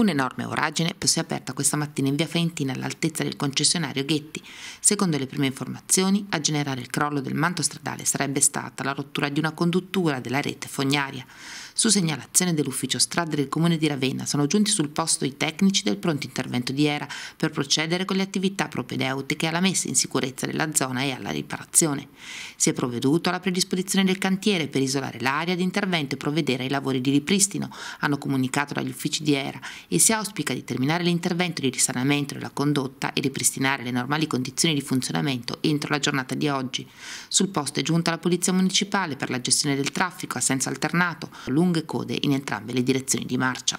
Un'enorme voragine si è aperta questa mattina in via Fentina all'altezza del concessionario Ghetti. Secondo le prime informazioni, a generare il crollo del manto stradale sarebbe stata la rottura di una conduttura della rete fognaria. Su segnalazione dell'ufficio strada del comune di Ravenna sono giunti sul posto i tecnici del pronto intervento di ERA per procedere con le attività propedeutiche alla messa in sicurezza della zona e alla riparazione. Si è provveduto alla predisposizione del cantiere per isolare l'area di intervento e provvedere ai lavori di ripristino, hanno comunicato dagli uffici di ERA e si auspica di terminare l'intervento di risanamento della condotta e ripristinare le normali condizioni di funzionamento entro la giornata di oggi. Sul posto è giunta la Polizia Municipale per la gestione del traffico a senso alternato, lungo lunghe code in entrambe le direzioni di marcia.